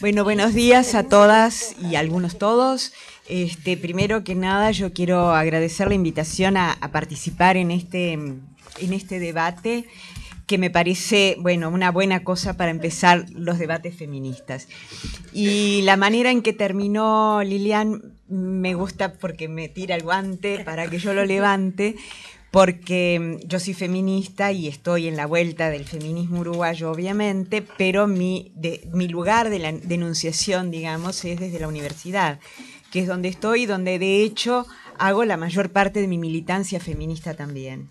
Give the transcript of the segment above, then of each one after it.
Bueno, buenos días a todas y a algunos todos. Este, primero que nada, yo quiero agradecer la invitación a, participar en este, en este debate que me parece, bueno, una buena cosa para empezar los debates feministas. Y la manera en que terminó Lilian me gusta porque me tira el guante para que yo lo levante, porque mm, yo soy feminista y estoy en la vuelta del feminismo uruguayo, obviamente, pero mi, lugar de la denunciación, digamos, es desde la universidad, que es donde estoy y donde de hecho hago la mayor parte de mi militancia feminista también.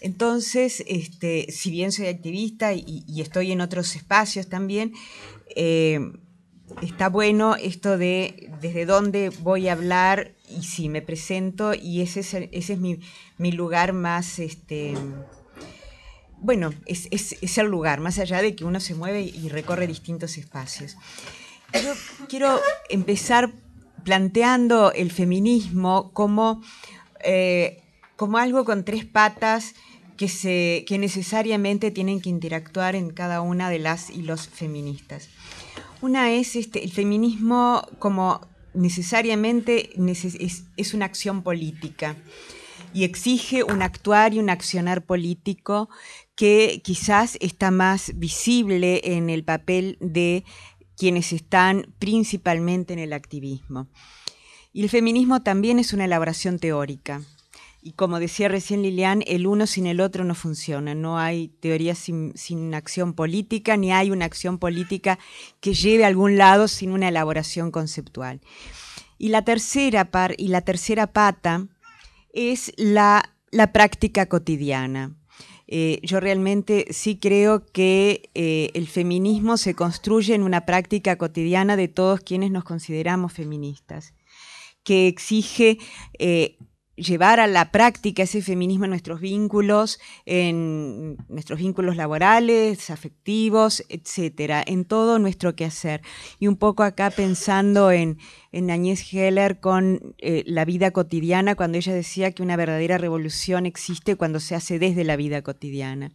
Entonces, este, si bien soy activista y, estoy en otros espacios también, eh, está bueno esto de desde dónde voy a hablar y si me presento y ese es, mi, lugar más, este, bueno, es, el lugar, más allá de que uno se mueve y recorre distintos espacios. Yo quiero empezar planteando el feminismo como, eh, algo con tres patas que necesariamente tienen que interactuar en cada una de las y los feministas. Una es este, el feminismo como necesariamente es una acción política y exige un actuar y un accionar político que quizás está más visible en el papel de quienes están principalmente en el activismo. Y el feminismo también es una elaboración teórica y como decía recién Lilian, el uno sin el otro no funciona. No hay teoría sin, acción política, ni hay una acción política que lleve a algún lado sin una elaboración conceptual. Y la tercera, y la tercera pata es la, práctica cotidiana. Eh, yo realmente sí creo que eh, el feminismo se construye en una práctica cotidiana de todos quienes nos consideramos feministas, que exige eh, llevar a la práctica ese feminismo en nuestros vínculos, en nuestros vínculos laborales, afectivos, etcétera, en todo nuestro quehacer. Y un poco acá pensando en, en Agnès Heller con eh, la vida cotidiana, cuando ella decía que una verdadera revolución existe cuando se hace desde la vida cotidiana.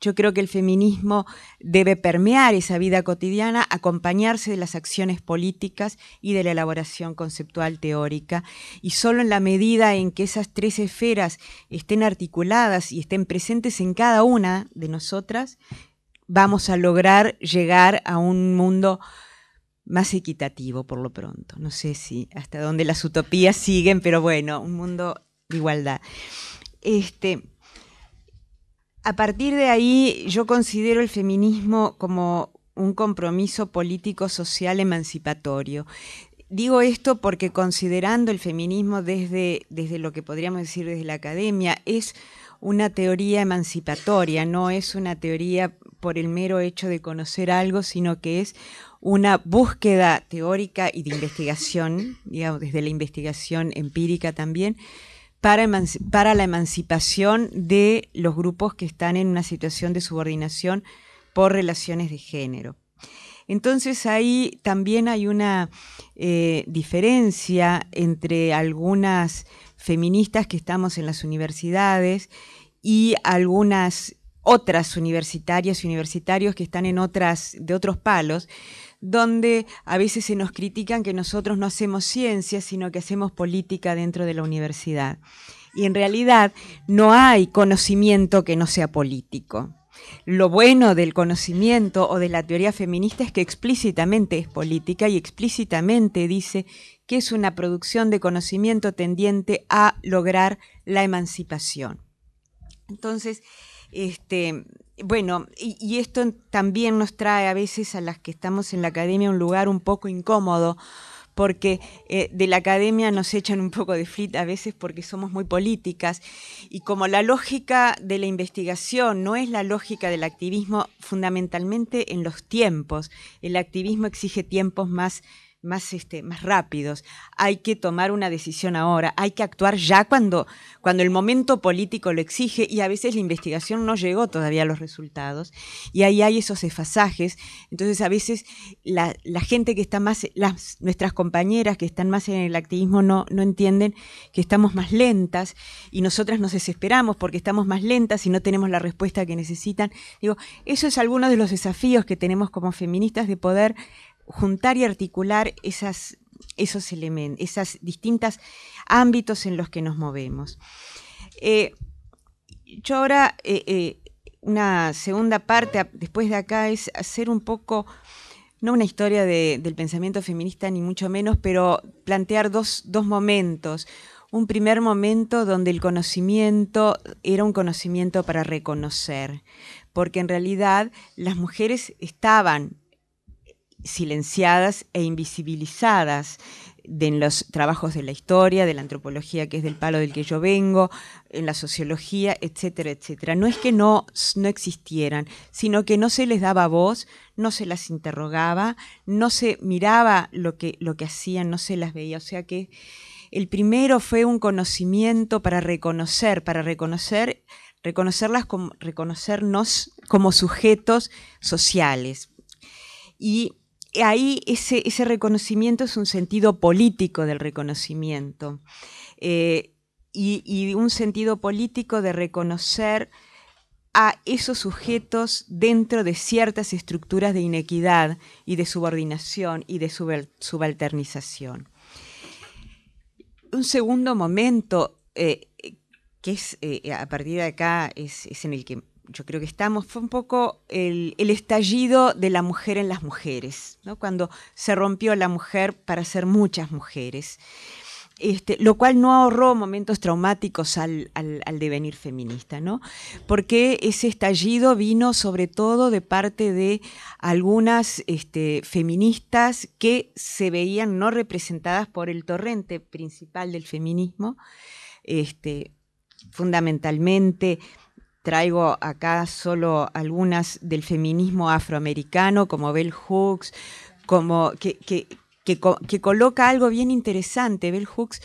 Yo creo que el feminismo debe permear esa vida cotidiana, acompañarse de las acciones políticas y de la elaboración conceptual teórica. Y solo en la medida en que esas tres esferas estén articuladas y estén presentes en cada una de nosotras, vamos a lograr llegar a un mundo más equitativo por lo pronto. No sé si hasta dónde las utopías siguen, pero bueno, un mundo de igualdad. Este, a partir de ahí yo considero el feminismo como un compromiso político-social emancipatorio. Digo esto porque considerando el feminismo desde, desde lo que podríamos decir desde la academia, es una teoría emancipatoria, no es una teoría por el mero hecho de conocer algo, sino que es una búsqueda teórica y de investigación, digamos, desde la investigación empírica también, para, la emancipación de los grupos que están en una situación de subordinación por relaciones de género. Entonces ahí también hay una eh, diferencia entre algunas feministas que estamos en las universidades y algunas otras universitarias y universitarios que están en otras, de otros palos, donde a veces se nos critican que nosotros no hacemos ciencia, sino que hacemos política dentro de la universidad. Y en realidad no hay conocimiento que no sea político. Lo bueno del conocimiento o de la teoría feminista es que explícitamente es política y explícitamente dice que es una producción de conocimiento tendiente a lograr la emancipación. Entonces, este, bueno, y, esto también nos trae a veces a las que estamos en la academia un lugar un poco incómodo, porque eh, de la academia nos echan un poco de flit a veces porque somos muy políticas, y como la lógica de la investigación no es la lógica del activismo fundamentalmente en los tiempos, el activismo exige tiempos más más, este, más rápidos. Hay que tomar una decisión ahora, hay que actuar ya cuando, cuando el momento político lo exige y a veces la investigación no llegó todavía a los resultados. Y ahí hay esos desfasajes. Entonces a veces la, gente que está más, las, nuestras compañeras que están más en el activismo no, no entienden que estamos más lentas y nosotras nos desesperamos porque estamos más lentas y no tenemos la respuesta que necesitan. Digo, eso es alguno de los desafíos que tenemos como feministas de poder juntar y articular esos elementos, esas distintas ámbitos en los que nos movemos. Eh, yo ahora, eh, eh, una segunda parte después de acá es hacer un poco, no una historia del pensamiento feminista ni mucho menos, pero plantear dos, dos momentos. Un primer momento donde el conocimiento era un conocimiento para reconocer, porque en realidad las mujeres estaban silenciadas e invisibilizadas en los trabajos de la historia, de la antropología, que es del palo del que yo vengo, en la sociología, etcétera, etcétera. No es que no, no existieran, sino que no se les daba voz, no se las interrogaba, no se miraba lo que, lo que hacían, no se las veía. O sea que el primero fue un conocimiento para reconocer, para reconocer, reconocerlas como, reconocernos como sujetos sociales. Y ahí ese, reconocimiento es un sentido político del reconocimiento eh, y, un sentido político de reconocer a esos sujetos dentro de ciertas estructuras de inequidad y de subordinación y de subalternización. Un segundo momento eh, que es eh, a partir de acá es en el que yo creo que estamos, fue un poco el, estallido de la mujer en las mujeres, ¿no? cuando se rompió la mujer para ser muchas mujeres, este, lo cual no ahorró momentos traumáticos al, devenir feminista, ¿no? porque ese estallido vino sobre todo de parte de algunas este, feministas que se veían no representadas por el torrente principal del feminismo. Este, fundamentalmente Traigo acá solo algunas del feminismo afroamericano, como Bell Hooks, que, coloca algo bien interesante. Bell Hooks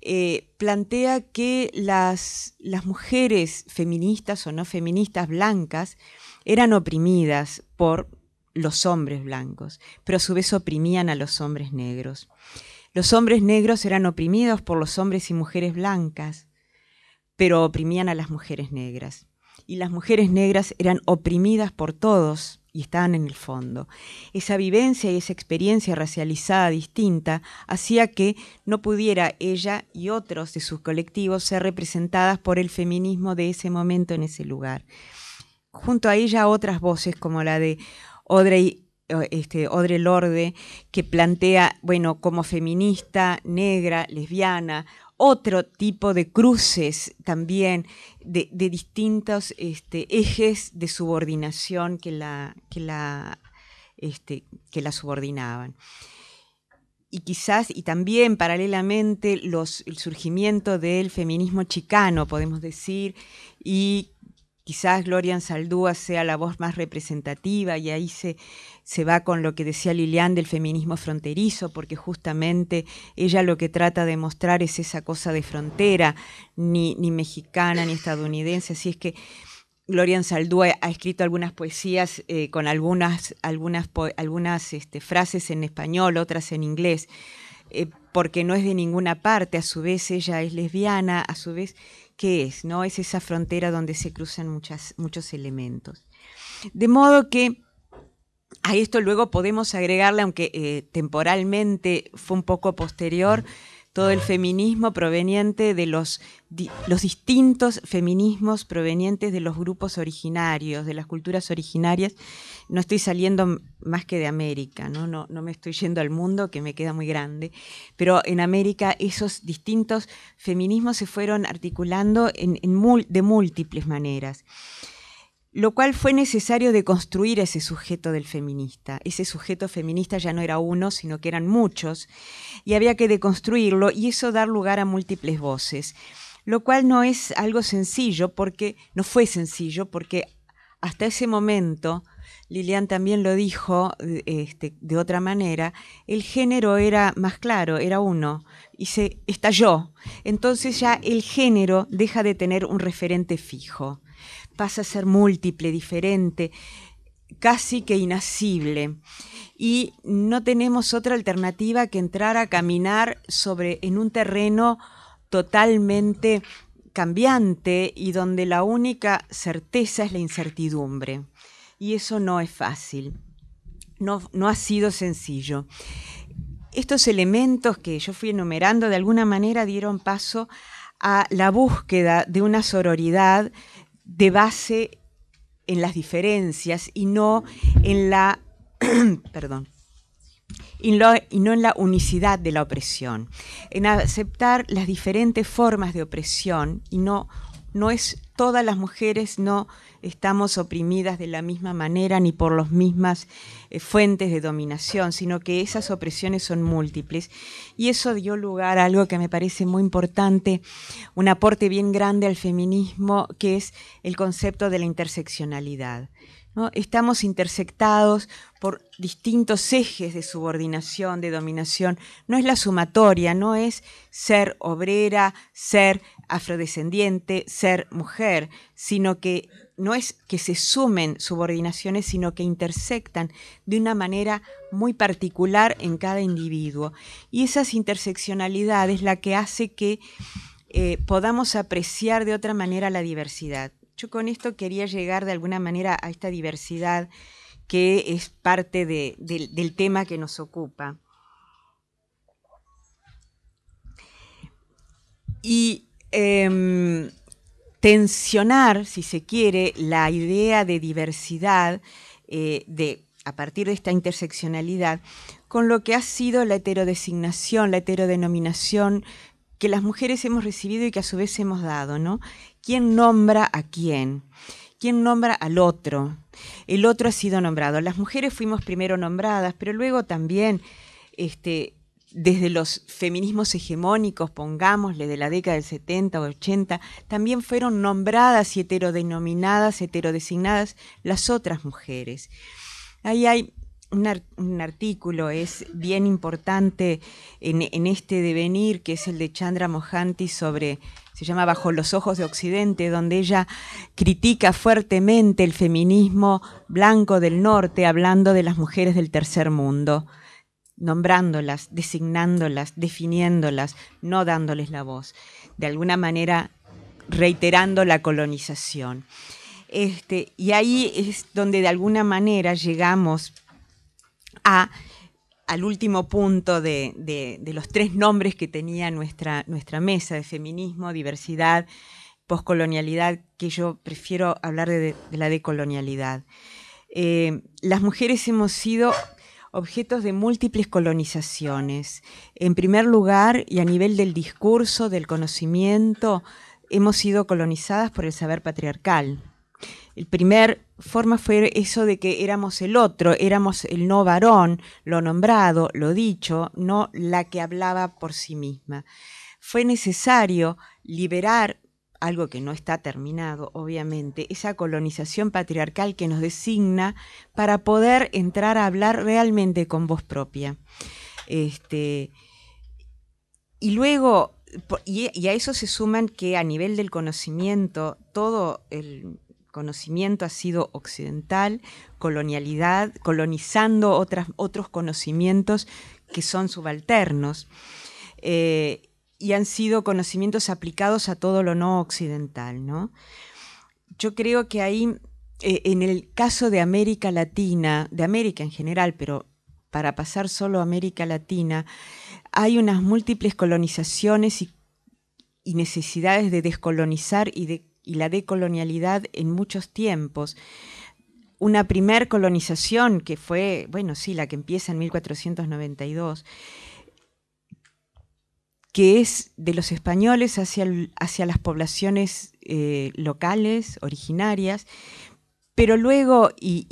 eh, plantea que las mujeres feministas o no feministas blancas eran oprimidas por los hombres blancos, pero a su vez oprimían a los hombres negros. Los hombres negros eran oprimidos por los hombres y mujeres blancas pero oprimían a las mujeres negras. Y las mujeres negras eran oprimidas por todos y estaban en el fondo. Esa vivencia y esa experiencia racializada distinta hacía que no pudiera ella y otros de sus colectivos ser representadas por el feminismo de ese momento en ese lugar. Junto a ella otras voces como la de Audrey eh, este, Audre Lorde, que plantea, bueno, como feminista, negra, lesbiana, otro tipo de cruces también de, distintos este, ejes de subordinación que la, que la, este, que la subordinaban y quizás, y también paralelamente, los, el surgimiento del feminismo chicano, podemos decir, y Quizás Glorian Saldúa sea la voz más representativa y ahí se, se va con lo que decía Lilian del feminismo fronterizo, porque justamente ella lo que trata de mostrar es esa cosa de frontera, ni, ni mexicana ni estadounidense. Así es que Gloria Saldúa ha escrito algunas poesías eh, con algunas, algunas, algunas este, frases en español, otras en inglés, eh, porque no es de ninguna parte, a su vez ella es lesbiana, a su vez qué es, ¿no? Es esa frontera donde se cruzan muchas, muchos elementos. De modo que a esto luego podemos agregarle, aunque eh, temporalmente fue un poco posterior, todo el feminismo proveniente de los, los distintos feminismos provenientes de los grupos originarios, de las culturas originarias. No estoy saliendo más que de América, ¿no? No, no me estoy yendo al mundo, que me queda muy grande, pero en América esos distintos feminismos se fueron articulando de múltiples maneras lo cual fue necesario deconstruir ese sujeto del feminista. Ese sujeto feminista ya no era uno, sino que eran muchos, y había que deconstruirlo y eso dar lugar a múltiples voces, lo cual no es algo sencillo porque no fue sencillo porque hasta ese momento Lilian también lo dijo eh, este, de otra manera, el género era más claro, era uno, y se estalló. Entonces ya el género deja de tener un referente fijo pasa a ser múltiple, diferente, casi que inasible. Y no tenemos otra alternativa que entrar a caminar sobre en un terreno totalmente cambiante y donde la única certeza es la incertidumbre. Y eso no es fácil. No, no ha sido sencillo. Estos elementos que yo fui enumerando de alguna manera dieron paso a la búsqueda de una sororidad de base en las diferencias y no en la perdón y, no en la unicidad de la opresión, en aceptar las diferentes formas de opresión y no, no es todas las mujeres, no, estamos oprimidas de la misma manera ni por las mismas eh, fuentes de dominación, sino que esas opresiones son múltiples. Y eso dio lugar a algo que me parece muy importante, un aporte bien grande al feminismo, que es el concepto de la interseccionalidad. ¿no? Estamos intersectados por distintos ejes de subordinación, de dominación. No es la sumatoria, no es ser obrera, ser afrodescendiente, ser mujer, sino que no es que se sumen subordinaciones, sino que intersectan de una manera muy particular en cada individuo. Y esas interseccionalidades es la que hace que eh, podamos apreciar de otra manera la diversidad. Yo con esto quería llegar de alguna manera a esta diversidad que es parte del tema que nos ocupa. Y em, tensionar, si se quiere, la idea de diversidad eh, de, a partir de esta interseccionalidad con lo que ha sido la heterodesignación, la heterodenominación que las mujeres hemos recibido y que a su vez hemos dado, ¿no? ¿Quién nombra a quién? ¿Quién nombra al otro? El otro ha sido nombrado. Las mujeres fuimos primero nombradas, pero luego también este, desde los feminismos hegemónicos, pongámosle, de la década del 70 o 80, también fueron nombradas y heterodenominadas, heterodesignadas las otras mujeres. Ahí hay un, artículo, es bien importante en, en, este devenir, que es el de Chandra Mohanty sobre, se llama Bajo los Ojos de Occidente, donde ella critica fuertemente el feminismo blanco del norte, hablando de las mujeres del tercer mundo nombrándolas, designándolas, definiéndolas, no dándoles la voz, de alguna manera reiterando la colonización. Este, y ahí es donde de alguna manera llegamos al último punto de, los tres nombres que tenía nuestra, nuestra mesa de feminismo, diversidad, poscolonialidad, que yo prefiero hablar de, la decolonialidad. Eh, las mujeres hemos sido objetos de múltiples colonizaciones. En primer lugar, y a nivel del discurso, del conocimiento, hemos sido colonizadas por el saber patriarcal. El primer forma fue eso de que éramos el otro, éramos el no varón, lo nombrado, lo dicho, no la que hablaba por sí misma. Fue necesario liberar algo que no está terminado, obviamente, esa colonización patriarcal que nos designa para poder entrar a hablar realmente con voz propia. Este, y luego, y, a eso se suman que a nivel del conocimiento, todo el conocimiento ha sido occidental, colonialidad, colonizando otras, otros conocimientos que son subalternos. Eh, y han sido conocimientos aplicados a todo lo no occidental, ¿no? Yo creo que ahí, eh, en el caso de América Latina, de América en general, pero para pasar solo a América Latina, hay unas múltiples colonizaciones y, necesidades de descolonizar y, de, y la decolonialidad en muchos tiempos una primer colonización que fue, bueno, sí, la que empieza en 1492, que es de los españoles hacia, hacia las poblaciones eh, locales, originarias, pero luego, y,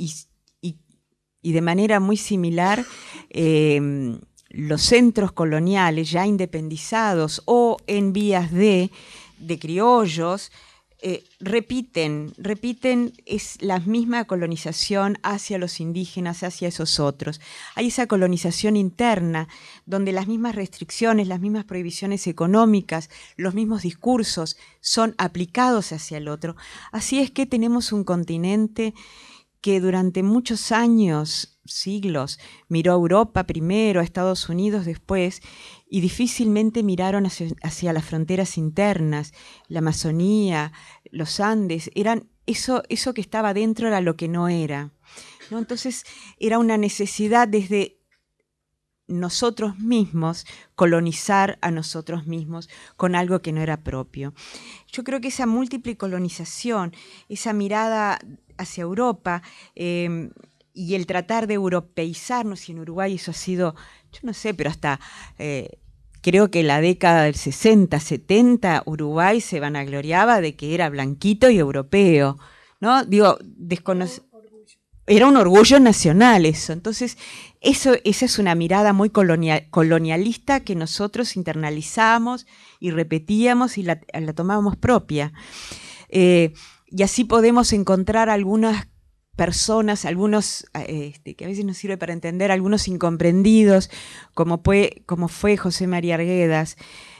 de manera muy similar, eh, los centros coloniales ya independizados o en vías de, de criollos, eh, repiten, repiten es la misma colonización hacia los indígenas, hacia esos otros. Hay esa colonización interna, donde las mismas restricciones, las mismas prohibiciones económicas, los mismos discursos son aplicados hacia el otro. Así es que tenemos un continente que durante muchos años siglos. Miró a Europa primero, a Estados Unidos después, y difícilmente miraron hacia, las fronteras internas, la Amazonía, los Andes, eran eso, eso que estaba dentro era lo que no era. ¿no? Entonces era una necesidad desde nosotros mismos colonizar a nosotros mismos con algo que no era propio. Yo creo que esa múltiple colonización, esa mirada hacia Europa, em, y el tratar de europeizarnos, en Uruguay eso ha sido, yo no sé, pero hasta eh, creo que la década del 60, 70, Uruguay se vanagloriaba de que era blanquito y europeo, ¿no? Digo, desconoce era un orgullo nacional eso. Entonces, eso, esa es una mirada muy colonialista que nosotros internalizamos y repetíamos y la, la tomábamos propia. Eh, y así podemos encontrar algunas personas, algunos eh, este, que a veces nos sirve para entender, algunos incomprendidos, como fue, como fue José María Arguedas,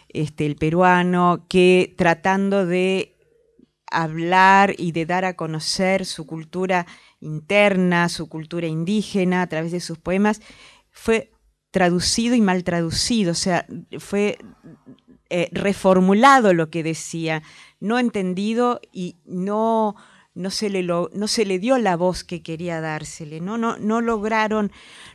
este, el peruano, que tratando de hablar y de dar a conocer su cultura interna, su cultura indígena a través de sus poemas, fue traducido y mal traducido, o sea, fue eh, reformulado lo que decía, no entendido y no no se le, no se le dio la voz que quería dársele, ¿no? No, no lograron,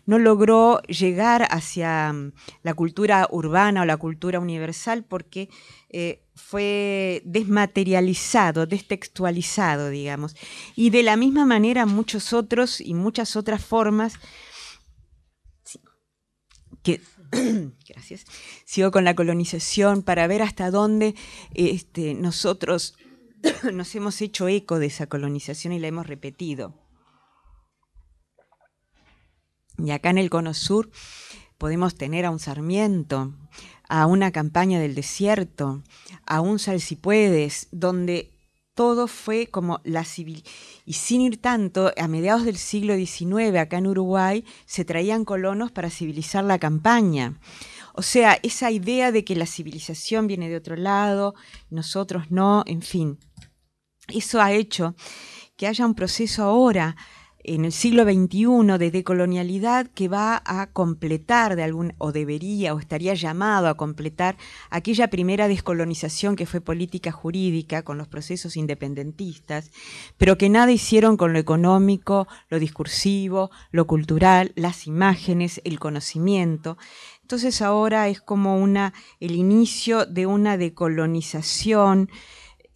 no logró llegar hacia mm, la cultura urbana o la cultura universal porque eh, fue desmaterializado, destextualizado, digamos. Y de la misma manera muchos otros y muchas otras formas que gracias sigo con la colonización para ver hasta dónde este, nosotros nos hemos hecho eco de esa colonización y la hemos repetido. Y acá en el Cono Sur podemos tener a un Sarmiento, a una campaña del desierto, a un Puedes donde todo fue como la civil. Y sin ir tanto, a mediados del siglo XIX, acá en Uruguay, se traían colonos para civilizar la campaña. O sea, esa idea de que la civilización viene de otro lado, nosotros no, en fin, eso ha hecho que haya un proceso ahora en el siglo XXI de decolonialidad que va a completar de algún, o debería, o estaría llamado a completar aquella primera descolonización que fue política jurídica con los procesos independentistas, pero que nada hicieron con lo económico, lo discursivo, lo cultural, las imágenes, el conocimiento. Entonces ahora es como el inicio de una decolonización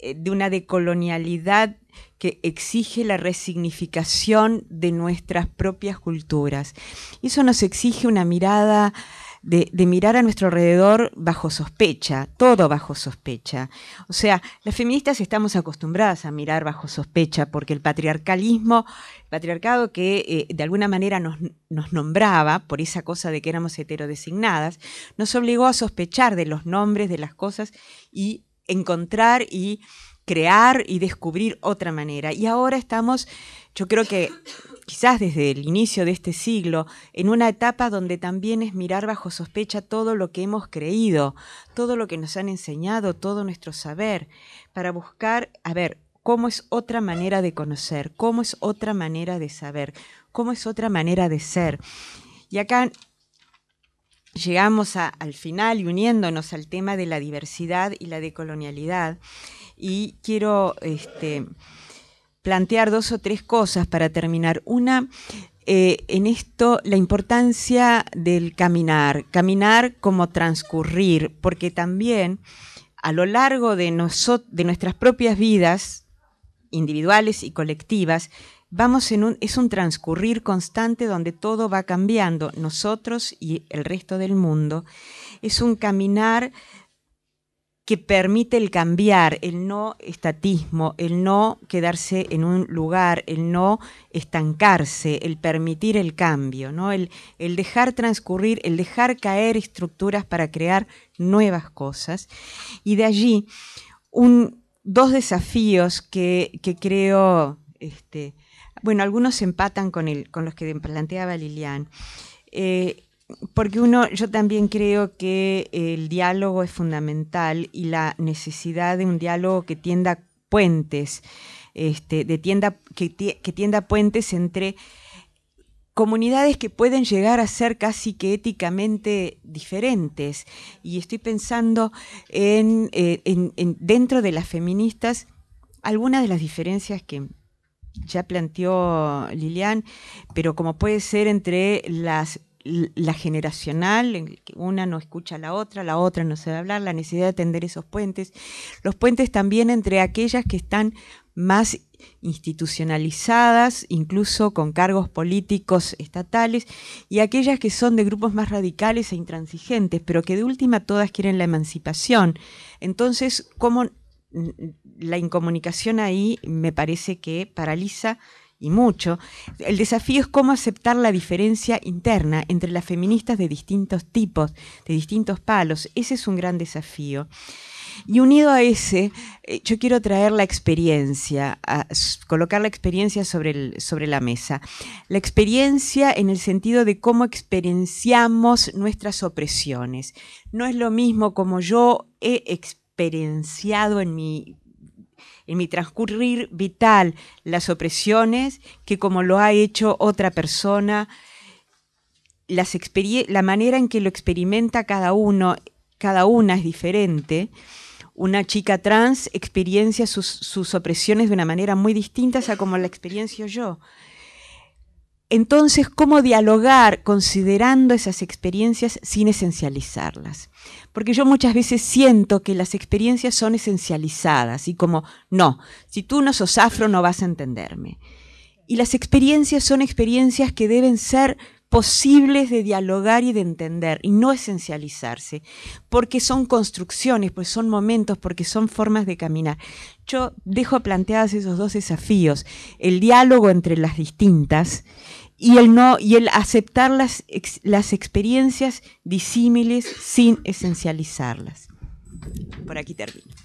eh, de una decolonialidad que exige la resignificación de nuestras propias culturas. Eso nos exige una mirada de, mirar a nuestro alrededor bajo sospecha, todo bajo sospecha. O sea, las feministas estamos acostumbradas a mirar bajo sospecha porque el patriarcalismo, el patriarcado que eh, de alguna manera nos, nos, nombraba por esa cosa de que éramos heterodesignadas, nos obligó a sospechar de los nombres de las cosas y encontrar y crear y descubrir otra manera. Y ahora estamos, yo creo que quizás desde el inicio de este siglo, en una etapa donde también es mirar bajo sospecha todo lo que hemos creído, todo lo que nos han enseñado, todo nuestro saber, para buscar, a ver, cómo es otra manera de conocer, cómo es otra manera de saber, cómo es otra manera de ser. Y acá llegamos al final y uniéndonos al tema de la diversidad y la decolonialidad. Y quiero este, plantear dos o tres cosas para terminar. Una, eh, en esto la importancia del caminar, caminar como transcurrir, porque también a lo largo de nuestras propias vidas individuales y colectivas, vamos en un, es un transcurrir constante donde todo va cambiando, nosotros y el resto del mundo. Es un caminar que permite el cambiar, el no estatismo, el no quedarse en un lugar, el no estancarse, el permitir el cambio, ¿no? el, el dejar transcurrir, el dejar caer estructuras para crear nuevas cosas. Y de allí, un, dos desafíos que, que creo este, bueno, algunos empatan con, los que planteaba Lilian. Eh, porque uno, yo también creo que el diálogo es fundamental y la necesidad de un diálogo que tienda puentes, este, de tienda, que, tienda puentes entre comunidades que pueden llegar a ser casi que éticamente diferentes. Y estoy pensando en eh, dentro de las feministas algunas de las diferencias que, ya planteó Lilian, pero como puede ser entre las la generacional, una no escucha a la otra, la otra no se a hablar, la necesidad de atender esos puentes, los puentes también entre aquellas que están más institucionalizadas, incluso con cargos políticos estatales, y aquellas que son de grupos más radicales e intransigentes, pero que de última todas quieren la emancipación. Entonces, ¿cómo la incomunicación ahí me parece que paraliza y mucho. El desafío es cómo aceptar la diferencia interna entre las feministas de distintos tipos, de distintos palos. Ese es un gran desafío. Y unido a ese, eh, yo quiero traer la experiencia, colocar la experiencia sobre, el, sobre la mesa. La experiencia en el sentido de cómo experienciamos nuestras opresiones. No es lo mismo como yo he experienciado experienciado en mi, en mi transcurrir vital las opresiones que como lo ha hecho otra persona, las la manera en que lo experimenta cada uno, cada una es diferente. Una chica trans experiencia sus, sus opresiones de una manera muy distinta a como la experiencio yo entonces, ¿cómo dialogar considerando esas experiencias sin esencializarlas? Porque yo muchas veces siento que las experiencias son esencializadas y como, no, si tú no sos afro no vas a entenderme. Y las experiencias son experiencias que deben ser posibles de dialogar y de entender y no esencializarse, porque son construcciones, pues son momentos, porque son formas de caminar. Yo dejo planteados esos dos desafíos, el diálogo entre las distintas y el no y el aceptar las, las experiencias disímiles sin esencializarlas. Por aquí termino.